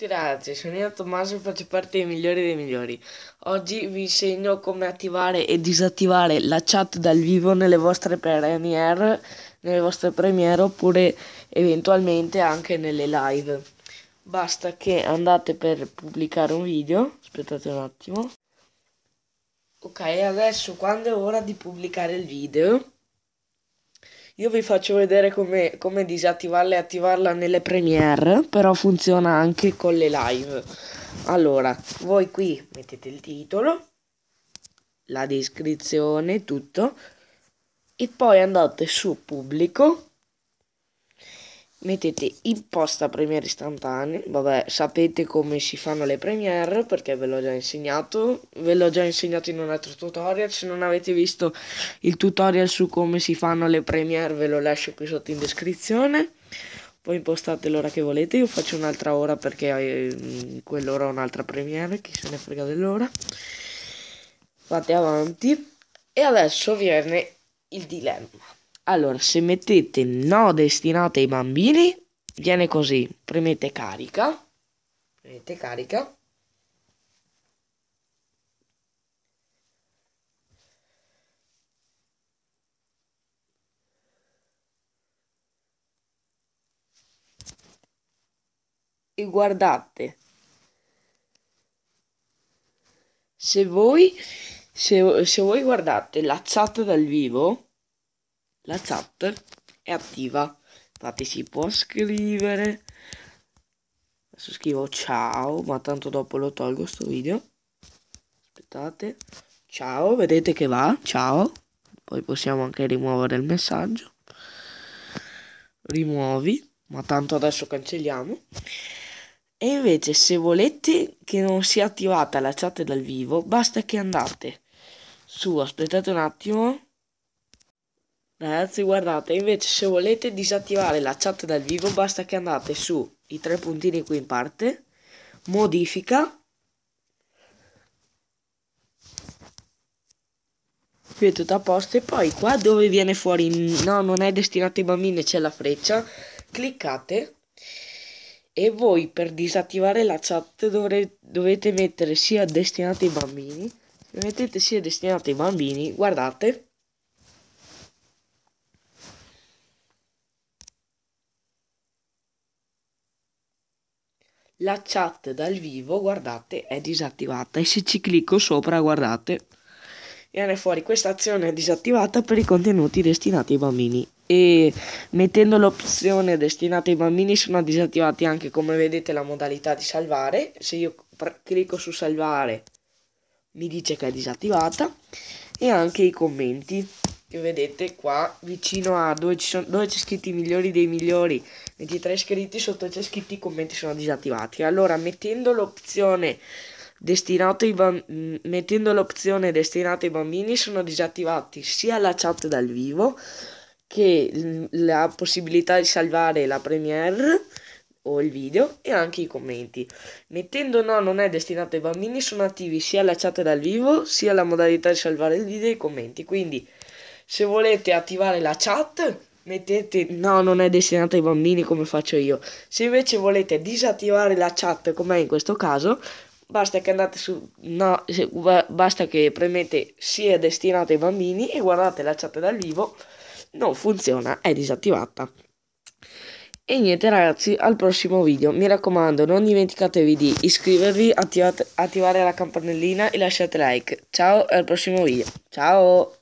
Ciao ragazzi, sono io Tommaso e faccio parte dei migliori dei migliori. Oggi vi insegno come attivare e disattivare la chat dal vivo nelle vostre premiere, nelle vostre premiere oppure eventualmente anche nelle live. Basta che andate per pubblicare un video, aspettate un attimo. Ok, adesso quando è ora di pubblicare il video io vi faccio vedere come, come disattivarla e attivarla nelle premiere, però funziona anche con le live. Allora, voi qui mettete il titolo, la descrizione, tutto, e poi andate su pubblico mettete imposta premiere istantanee vabbè sapete come si fanno le premiere perché ve l'ho già insegnato ve l'ho già insegnato in un altro tutorial se non avete visto il tutorial su come si fanno le premiere ve lo lascio qui sotto in descrizione poi impostate l'ora che volete io faccio un'altra ora perché eh, quell'ora ho un'altra premiere chi se ne frega dell'ora fate avanti e adesso viene il dilemma allora, se mettete no destinato ai bambini, viene così. Premete carica. Premete carica. E guardate. Se voi, se, se voi guardate la chat dal vivo, la chat è attiva. Infatti si può scrivere. Adesso scrivo ciao, ma tanto dopo lo tolgo sto video. Aspettate. Ciao, vedete che va. Ciao. Poi possiamo anche rimuovere il messaggio. Rimuovi, ma tanto adesso cancelliamo. E invece se volete che non sia attivata la chat dal vivo, basta che andate su, aspettate un attimo, Ragazzi guardate, invece se volete disattivare la chat dal vivo basta che andate su i tre puntini qui in parte, modifica, qui è tutto a posto e poi qua dove viene fuori no non è destinato ai bambini c'è la freccia, cliccate e voi per disattivare la chat dovre, dovete mettere sia destinato ai bambini, se mettete sia destinato ai bambini guardate La chat dal vivo, guardate, è disattivata e se ci clicco sopra, guardate, viene fuori questa azione è disattivata per i contenuti destinati ai bambini e mettendo l'opzione destinata ai bambini sono disattivati anche come vedete la modalità di salvare se io clicco su salvare mi dice che è disattivata e anche i commenti che vedete qua vicino a dove, sono, dove c'è scritto i migliori dei migliori 23 iscritti sotto c'è scritto i commenti sono disattivati allora mettendo l'opzione destinato ai mettendo l'opzione destinato ai bambini sono disattivati sia la chat dal vivo che la possibilità di salvare la premiere o il video e anche i commenti. Mettendo no non è destinato ai bambini sono attivi sia la chat dal vivo sia la modalità di salvare il video e i commenti. Quindi se volete attivare la chat, mettete no, non è destinata ai bambini come faccio io. Se invece volete disattivare la chat, come in questo caso, basta che andate su no, se, basta che premete sì è destinata ai bambini e guardate la chat dal vivo. Non funziona, è disattivata. E niente ragazzi, al prossimo video. Mi raccomando, non dimenticatevi di iscrivervi, attivate, attivare la campanellina e lasciate like. Ciao al prossimo video. Ciao!